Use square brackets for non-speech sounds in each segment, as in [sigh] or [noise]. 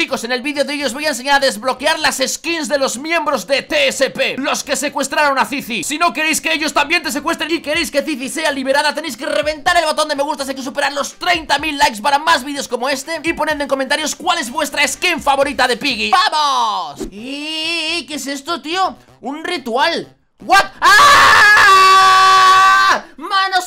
Chicos, en el vídeo de hoy os voy a enseñar a desbloquear las skins de los miembros de TSP Los que secuestraron a Cici Si no queréis que ellos también te secuestren y queréis que Cici sea liberada Tenéis que reventar el botón de me gusta. hay que superar los 30.000 likes para más vídeos como este Y ponedme en comentarios cuál es vuestra skin favorita de Piggy ¡Vamos! ¿Y qué es esto, tío? Un ritual ¿What? ¡Ah!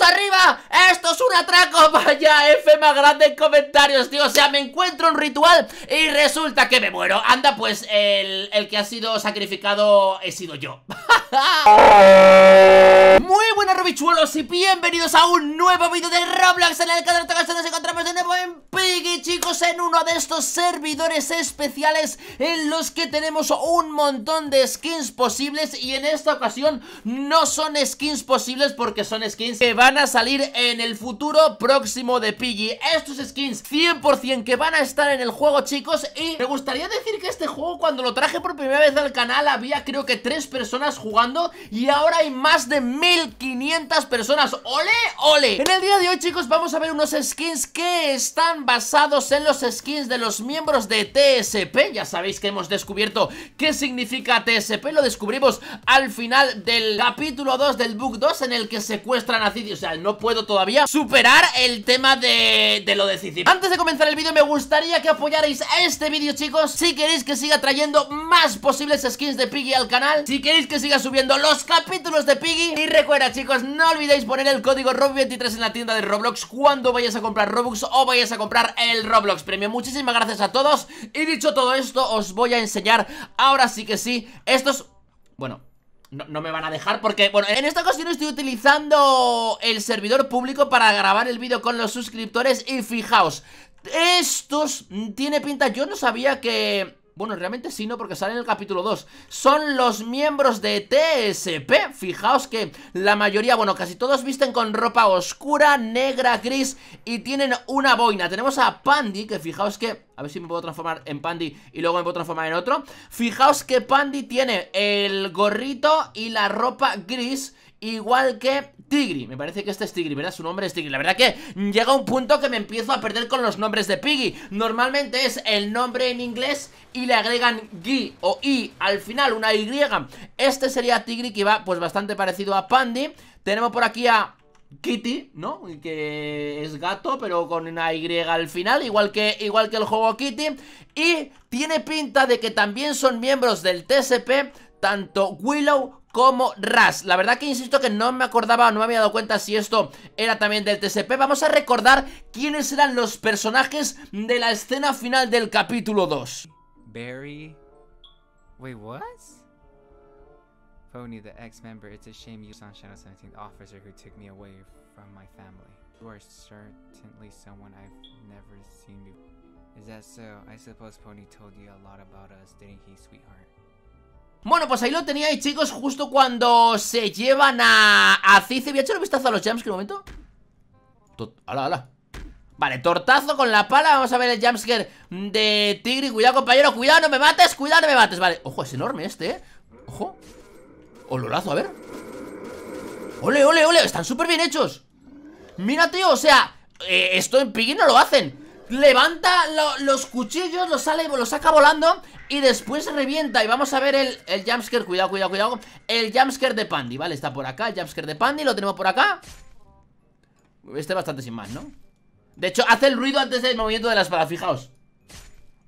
arriba! ¡Esto es un atraco! [laughs] Vaya F más grande en comentarios, tío O sea, me encuentro un ritual y resulta que me muero Anda, pues el, que ha sido sacrificado he sido yo [laughs] [laughs] Muy buena y bienvenidos a un nuevo vídeo de Roblox En el canal de nos encontramos de nuevo en Piggy Chicos, en uno de estos servidores especiales En los que tenemos un montón de skins posibles Y en esta ocasión no son skins posibles Porque son skins que van a salir en el futuro próximo de Piggy Estos skins 100% que van a estar en el juego chicos Y me gustaría decir que este juego cuando lo traje por primera vez al canal Había creo que tres personas jugando Y ahora hay más de 1500 personas personas. ¡Ole, ole! En el día de hoy, chicos, vamos a ver unos skins que están basados en los skins de los miembros de TSP. Ya sabéis que hemos descubierto qué significa TSP. Lo descubrimos al final del capítulo 2 del book 2 en el que secuestran a Cici. O sea, no puedo todavía superar el tema de, lo de Cici. Antes de comenzar el vídeo, me gustaría que apoyarais este vídeo, chicos. Si queréis que siga trayendo más posibles skins de Piggy al canal. Si queréis que siga subiendo los capítulos de Piggy. Y recuerda, chicos, no olvidéis olvidéis poner el código ROB23 en la tienda de Roblox cuando vayáis a comprar Robux o vayáis a comprar el Roblox premio Muchísimas gracias a todos y dicho todo esto os voy a enseñar ahora sí que sí estos... Bueno, no, no, me van a dejar porque, bueno, en esta ocasión estoy utilizando el servidor público para grabar el vídeo con los suscriptores y fijaos, estos tiene pinta, yo no sabía que bueno, realmente sí, no, porque sale en el capítulo 2 Son los miembros de TSP Fijaos que la mayoría, bueno, casi todos visten con ropa oscura, negra, gris Y tienen una boina Tenemos a Pandy, que fijaos que a ver si me puedo transformar en Pandy y luego me puedo transformar en otro Fijaos que Pandy tiene el gorrito y la ropa gris Igual que Tigri, me parece que este es Tigri, ¿verdad? Su nombre es Tigri La verdad que llega un punto que me empiezo a perder con los nombres de Piggy Normalmente es el nombre en inglés y le agregan Gui o I al final, una Y Este sería Tigri que va pues bastante parecido a Pandy Tenemos por aquí a Kitty, ¿no? Que es gato, pero con una Y al final, igual que, igual que el juego Kitty. Y tiene pinta de que también son miembros del TSP, tanto Willow como Ras. La verdad que insisto que no me acordaba, no me había dado cuenta si esto era también del TCP. Vamos a recordar quiénes eran los personajes de la escena final del capítulo 2. Barry... Wait, what? Pony, the ex-member, it's a shame you saw Shadow 17, th officer who took me away from my family. You are certainly someone I've never seen before. Is that so? I suppose Pony told you a lot about us, didn't he, sweetheart? Bueno, pues ahí lo teníais, chicos, justo cuando se llevan a... A Cice, voy a echar un vistazo a los jumps, que un momento Tot... Ala, Vale, tortazo con la pala, vamos a ver el jumpscare de tigre. Cuidado, compañero, cuidado, no me mates, cuidado, no me mates Vale, ojo, es enorme este, eh Olorazo, a ver ¡Ole, ole, ole! Están súper bien hechos Mira, tío, o sea eh, Esto en Piggy no lo hacen Levanta los cuchillos, los sale, los saca volando Y después revienta Y vamos a ver el, el jumpscare, cuidado, cuidado, cuidado El jumpscare de Pandy, vale, está por acá El jumpscare de Pandy, lo tenemos por acá Este bastante sin más, ¿no? De hecho, hace el ruido antes del movimiento de la espada, fijaos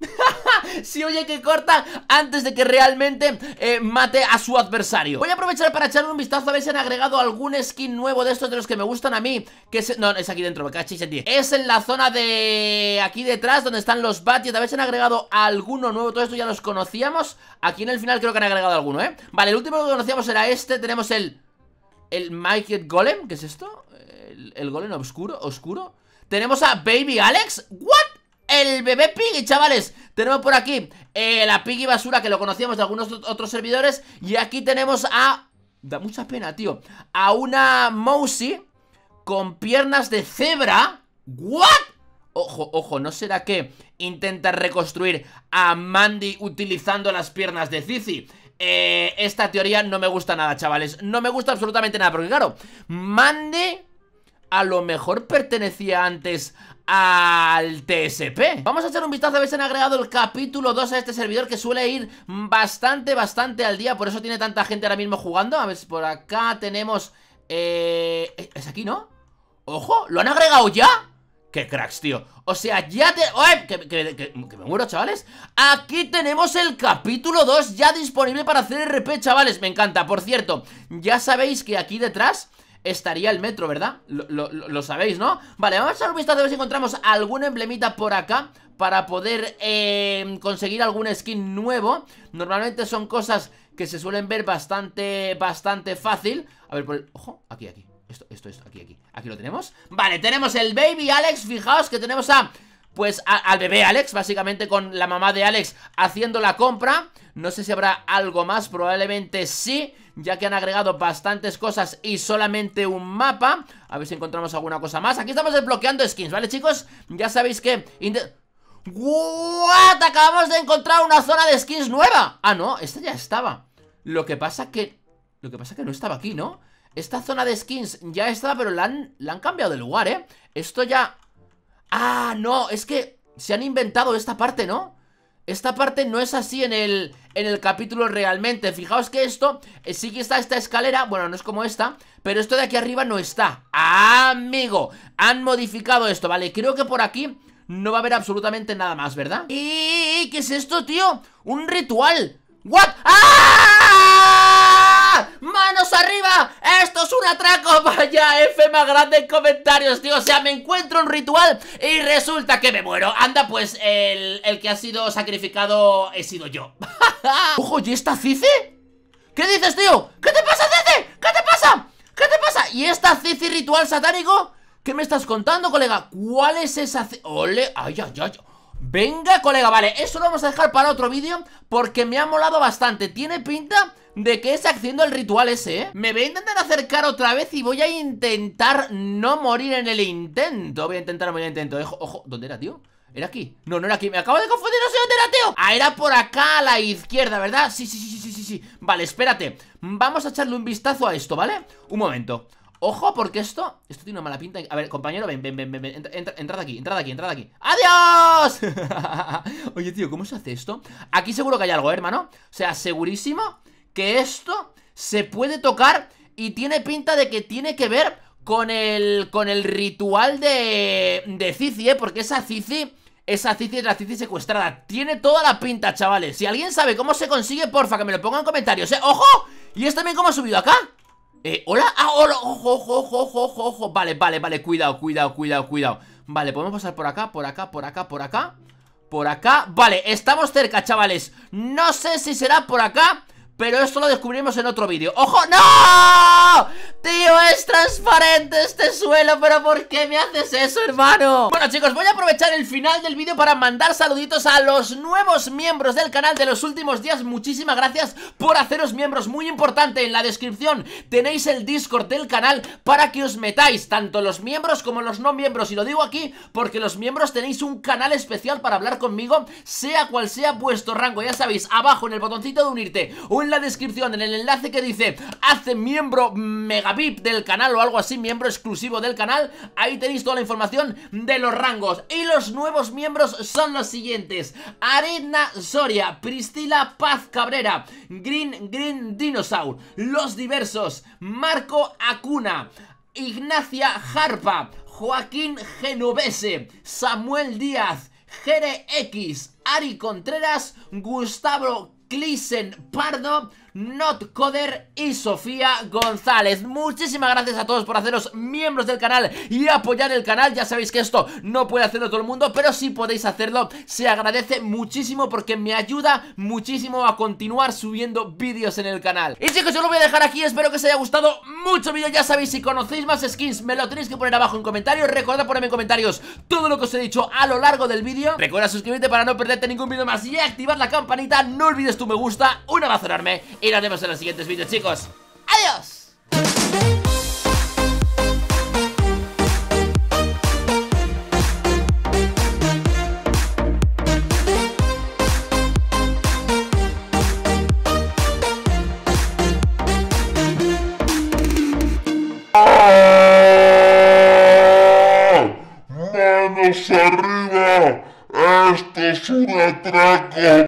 [laughs] si oye que corta antes de que realmente eh, mate a su adversario Voy a aprovechar para echarle un vistazo a ver si han agregado algún skin nuevo de estos de los que me gustan a mí Que es... no, es aquí dentro, me cachis Es en la zona de... aquí detrás donde están los batios A ver si han agregado alguno nuevo, todo esto ya los conocíamos Aquí en el final creo que han agregado alguno, ¿eh? Vale, el último que conocíamos era este, tenemos el... El Michael Golem, ¿qué es esto? El, Golem oscuro, oscuro Tenemos a Baby Alex, ¿what? el bebé Piggy, chavales Tenemos por aquí eh, la Piggy Basura Que lo conocíamos de algunos otros servidores Y aquí tenemos a... Da mucha pena, tío A una Mousy con piernas de cebra ¿What? Ojo, ojo, ¿no será que intenta reconstruir a Mandy utilizando las piernas de Cici? Eh, esta teoría no me gusta nada, chavales No me gusta absolutamente nada, porque claro Mandy a lo mejor pertenecía antes al TSP Vamos a echar un vistazo a ver si han agregado el capítulo 2 a este servidor que suele ir bastante, bastante al día Por eso tiene tanta gente ahora mismo jugando A ver si por acá tenemos... Eh... eh es aquí, ¿no? ¡Ojo! ¿Lo han agregado ya? ¡Qué cracks, tío! O sea, ya te... ¡Ay! Que, que, me muero, chavales Aquí tenemos el capítulo 2 ya disponible para hacer RP, chavales Me encanta, por cierto Ya sabéis que aquí detrás estaría el metro, ¿verdad? Lo, sabéis, ¿no? Vale, vamos a dar un vistazo a ver si encontramos algún emblemita por acá para poder eh, conseguir algún skin nuevo. Normalmente son cosas que se suelen ver bastante, bastante fácil. A ver, por el... Ojo, aquí, aquí. Esto, esto, esto, aquí, aquí. Aquí lo tenemos. Vale, tenemos el Baby Alex. Fijaos que tenemos a pues al bebé Alex, básicamente con la mamá de Alex haciendo la compra. No sé si habrá algo más, probablemente sí, ya que han agregado bastantes cosas y solamente un mapa. A ver si encontramos alguna cosa más. Aquí estamos desbloqueando skins, ¿vale, chicos? Ya sabéis que... ¡What! Acabamos de encontrar una zona de skins nueva. Ah, no, esta ya estaba. Lo que pasa que... Lo que pasa que no estaba aquí, ¿no? Esta zona de skins ya estaba, pero la han, la han cambiado de lugar, ¿eh? Esto ya Ah, no, es que se han inventado esta parte, ¿no? Esta parte no es así en el, en el capítulo realmente Fijaos que esto, eh, sí que está esta escalera Bueno, no es como esta Pero esto de aquí arriba no está ah, amigo! Han modificado esto, ¿vale? Creo que por aquí no va a haber absolutamente nada más, ¿verdad? ¿Y qué es esto, tío? ¡Un ritual! ¿What? ¡Ah! ¡Esto es un atraco! [laughs] Vaya F más grande en comentarios, tío. O sea, me encuentro un ritual y resulta que me muero. Anda, pues el, que ha sido sacrificado he sido yo. [laughs] ¡Ojo! ¿Y esta Cici? ¿Qué dices, tío? ¿Qué te pasa, Cici? ¿Qué te pasa? ¿Qué te pasa? ¿Y esta Cici ritual satánico? ¿Qué me estás contando, colega? ¿Cuál es esa Cici? ¡Ole! ¡Ay, ay, ay! Venga, colega, vale, eso lo vamos a dejar para otro vídeo Porque me ha molado bastante Tiene pinta de que es haciendo el ritual ese, ¿eh? Me voy a intentar acercar otra vez y voy a intentar no morir en el intento Voy a intentar no morir en el intento, ojo, ojo, ¿dónde era, tío? ¿Era aquí? No, no era aquí, me acabo de confundir, no sé dónde era, tío Ah, era por acá a la izquierda, ¿verdad? Sí, sí, sí, sí, sí, sí Vale, espérate, vamos a echarle un vistazo a esto, ¿vale? Un momento Ojo, porque esto, esto tiene una mala pinta A ver, compañero, ven, ven, ven, ven, Entra, entrad aquí, entrad aquí, entrad aquí ¡Adiós! [laughs] Oye, tío, ¿cómo se hace esto? Aquí seguro que hay algo, ¿eh, hermano O sea, segurísimo que esto se puede tocar Y tiene pinta de que tiene que ver con el, con el ritual de, de Cici, ¿eh? Porque esa Cici... Esa Cici es la Cici secuestrada Tiene toda la pinta, chavales Si alguien sabe cómo se consigue, porfa, que me lo ponga en comentarios, ¿eh? ¡Ojo! ¿Y esto también cómo ha subido acá? Eh, hola, ah, hola, ojo, ojo, ojo, ojo, ojo Vale, vale, vale, cuidado, cuidado, cuidado, cuidado Vale, podemos pasar por acá, por acá, por acá, por acá Por acá, vale, estamos cerca, chavales No sé si será por acá Pero esto lo descubrimos en otro vídeo ¡Ojo! ¡No! Tío, es transparente este suelo Pero ¿por qué me haces eso, hermano? Bueno, chicos, voy a aprovechar el final del vídeo Para mandar saluditos a los nuevos miembros Del canal de los últimos días Muchísimas gracias por haceros miembros Muy importante, en la descripción tenéis el Discord del canal Para que os metáis Tanto los miembros como los no miembros Y lo digo aquí porque los miembros tenéis un canal especial Para hablar conmigo, sea cual sea vuestro rango Ya sabéis, abajo en el botoncito de unirte O en la descripción, en el enlace que dice Hace miembro mega VIP del canal o algo así, miembro exclusivo del canal, ahí tenéis toda la información de los rangos. Y los nuevos miembros son los siguientes. Arena Soria, Pristila Paz Cabrera, Green Green Dinosaur, Los Diversos, Marco Acuna, Ignacia Jarpa, Joaquín Genovese, Samuel Díaz, Jere X, Ari Contreras, Gustavo Clisen Pardo, Notcoder y Sofía González. Muchísimas gracias a todos por haceros miembros del canal y apoyar el canal. Ya sabéis que esto no puede hacerlo todo el mundo, pero si podéis hacerlo, se agradece muchísimo porque me ayuda muchísimo a continuar subiendo vídeos en el canal. Y chicos, yo lo voy a dejar aquí. Espero que os haya gustado mucho el vídeo. Ya sabéis, si conocéis más skins, me lo tenéis que poner abajo en comentarios. Recuerda ponerme en comentarios todo lo que os he dicho a lo largo del vídeo. Recuerda suscribirte para no perderte ningún vídeo más y activar la campanita. No olvides tu me gusta, un abrazo enorme y nos vemos en los siguientes vídeos, chicos. ¡Adiós! ¡Ah! ¡Manos arriba! ¡Esto es un atraco!